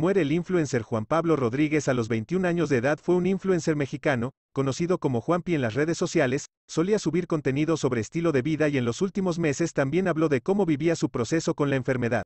Muere el influencer Juan Pablo Rodríguez a los 21 años de edad fue un influencer mexicano, conocido como Juanpi en las redes sociales, solía subir contenido sobre estilo de vida y en los últimos meses también habló de cómo vivía su proceso con la enfermedad.